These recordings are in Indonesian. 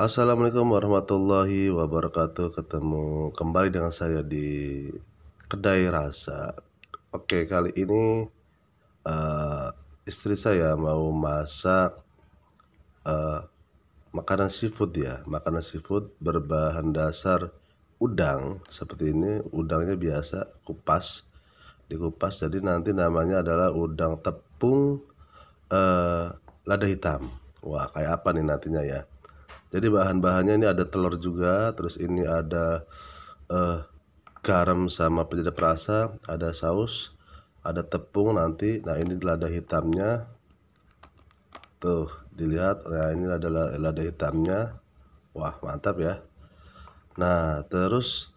Assalamualaikum warahmatullahi wabarakatuh. Ketemu kembali dengan saya di Kedai Rasa. Oke, kali ini uh, istri saya mau masak uh, makanan seafood ya. Makanan seafood berbahan dasar udang seperti ini. Udangnya biasa kupas, dikupas. Jadi nanti namanya adalah udang tepung uh, lada hitam. Wah, kayak apa nih nantinya ya? jadi bahan-bahannya ini ada telur juga terus ini ada eh, garam sama penyedap rasa ada saus ada tepung nanti nah ini lada hitamnya tuh dilihat nah ini adalah lada hitamnya wah mantap ya nah terus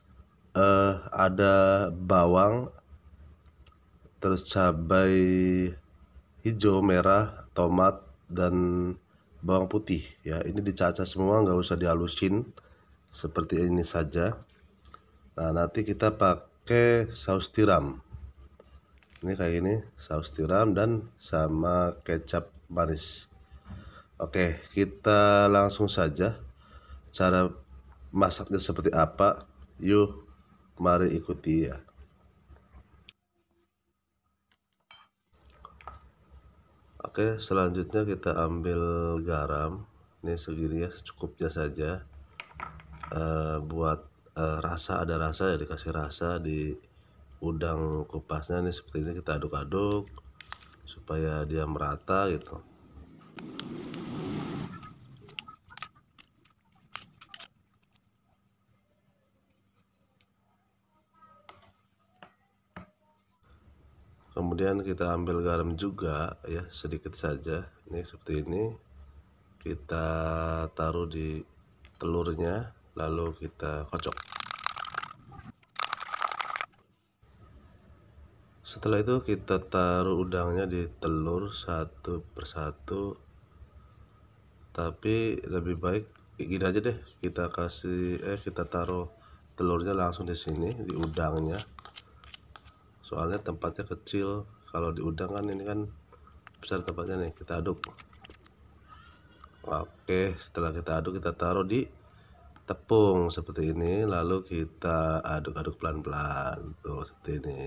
eh, ada bawang terus cabai hijau merah tomat dan bawang putih ya ini dicacah semua nggak usah dihalusin seperti ini saja nah nanti kita pakai saus tiram ini kayak gini saus tiram dan sama kecap manis oke kita langsung saja cara masaknya seperti apa yuk mari ikuti ya Oke, selanjutnya kita ambil garam. Ini segini ya, secukupnya saja. Uh, buat uh, rasa ada rasa ya dikasih rasa di udang kupasnya ini seperti ini kita aduk-aduk supaya dia merata gitu. kemudian kita ambil garam juga ya sedikit saja ini seperti ini kita taruh di telurnya lalu kita kocok setelah itu kita taruh udangnya di telur satu persatu tapi lebih baik gini aja deh kita kasih eh kita taruh telurnya langsung di sini di udangnya soalnya tempatnya kecil kalau di udang kan ini kan besar tempatnya nih kita aduk oke setelah kita aduk kita taruh di tepung seperti ini lalu kita aduk-aduk pelan-pelan tuh seperti ini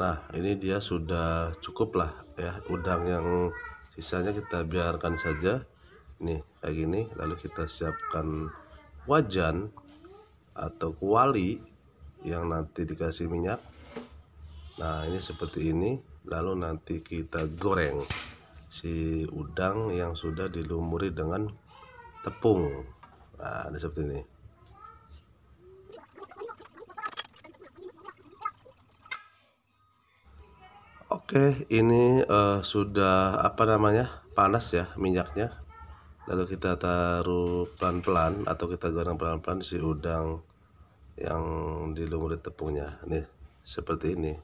Nah, ini dia sudah cukup lah ya udang yang sisanya kita biarkan saja. Nih, kayak gini lalu kita siapkan wajan atau kuali yang nanti dikasih minyak. Nah, ini seperti ini lalu nanti kita goreng si udang yang sudah dilumuri dengan tepung nah, ini seperti ini Oke ini uh, sudah apa namanya panas ya minyaknya lalu kita taruh pelan-pelan atau kita goreng pelan-pelan si udang yang dilumuri tepungnya nih seperti ini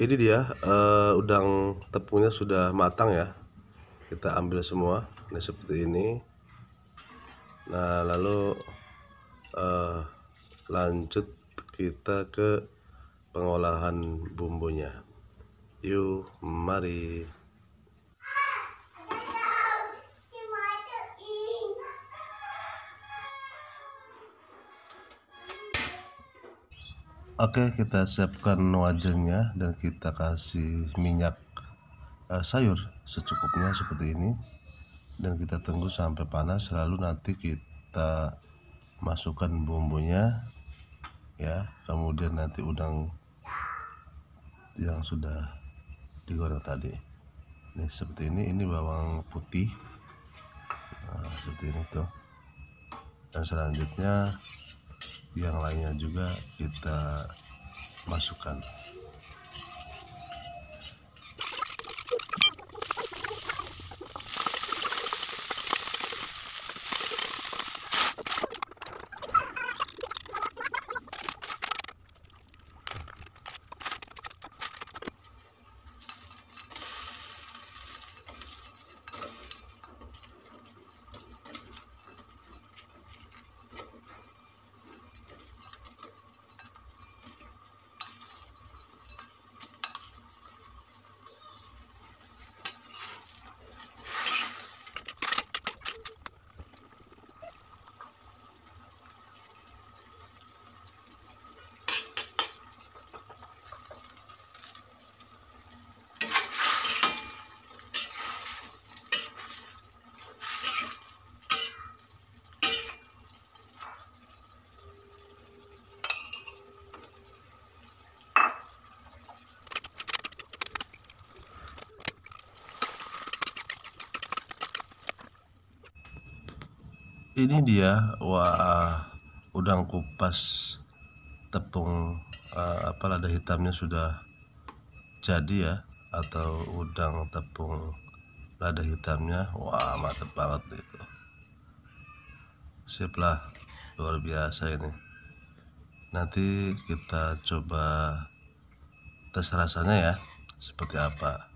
ini dia uh, udang tepungnya sudah matang ya kita ambil semua ini seperti ini nah lalu uh, lanjut kita ke pengolahan bumbunya yuk mari Oke, kita siapkan wajannya dan kita kasih minyak uh, sayur secukupnya seperti ini. Dan kita tunggu sampai panas, lalu nanti kita masukkan bumbunya ya. Kemudian nanti udang yang sudah digoreng tadi. Nih, seperti ini ini bawang putih. Nah, seperti ini tuh. Dan selanjutnya yang lainnya juga kita masukkan ini dia wah udang kupas tepung uh, apa lada hitamnya sudah jadi ya atau udang tepung lada hitamnya wah mantep banget itu sip lah luar biasa ini nanti kita coba tes rasanya ya seperti apa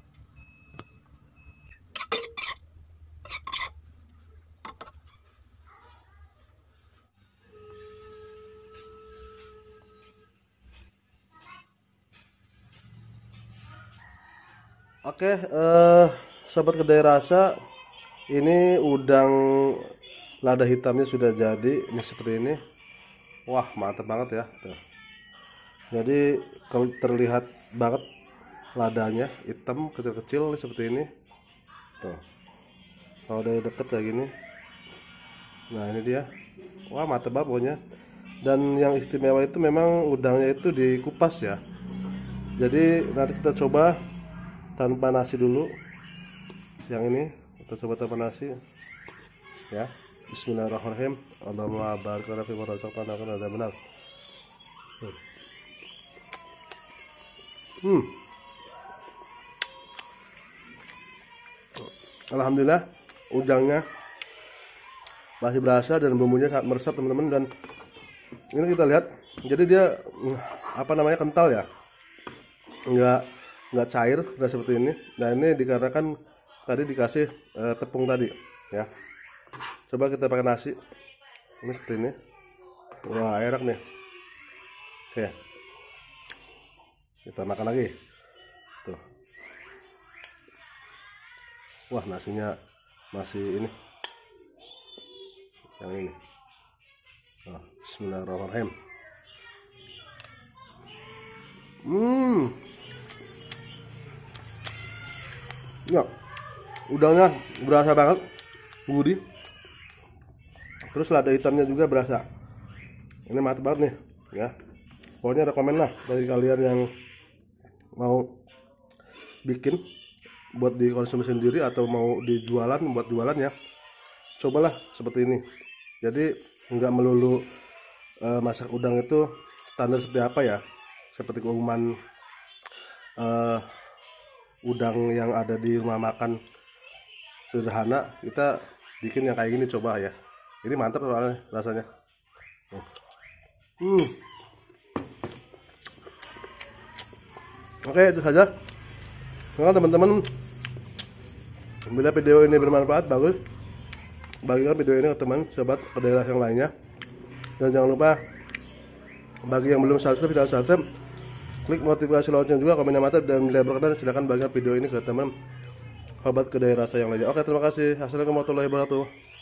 Oke, eh, sobat kedai rasa, ini udang lada hitamnya sudah jadi, ini seperti ini. Wah, mantap banget ya. Tuh. Jadi terlihat banget ladanya hitam kecil-kecil seperti ini. Tuh. Kalau dari deket kayak gini. Nah, ini dia. Wah, mantap banget pokoknya. Dan yang istimewa itu memang udangnya itu dikupas ya. Jadi nanti kita coba tanpa nasi dulu yang ini kita coba tanpa nasi ya Bismillahirrahmanirrahim Allahumma barik lana fi ma razaqtana wa qina hmm Alhamdulillah udangnya masih berasa dan bumbunya sangat meresap teman-teman dan ini kita lihat jadi dia hmm, apa namanya kental ya enggak nggak cair udah seperti ini nah ini dikarenakan tadi dikasih uh, tepung tadi ya coba kita pakai nasi ini seperti ini wah enak nih oke kita makan lagi tuh wah nasinya masih ini yang ini oh, Bismillahirrahmanirrahim hmm ya udangnya berasa banget gurih terus lada hitamnya juga berasa ini mati banget nih ya pokoknya rekomen lah bagi kalian yang mau bikin buat dikonsumsi sendiri atau mau dijualan buat jualan ya cobalah seperti ini jadi nggak melulu e, masak udang itu standar seperti apa ya seperti keumuman e, udang yang ada di rumah makan sederhana kita bikin yang kayak gini coba ya ini mantap soalnya rasanya hmm. hmm. oke itu saja nah, teman-teman bila video ini bermanfaat bagus bagikan video ini ke teman sobat ke daerah yang lainnya dan jangan lupa bagi yang belum subscribe dan subscribe klik notifikasi lonceng juga komen yang mantap dan bila berkenan silahkan bagikan video ini ke teman ke daerah saya yang lainnya oke terima kasih assalamualaikum warahmatullahi wabarakatuh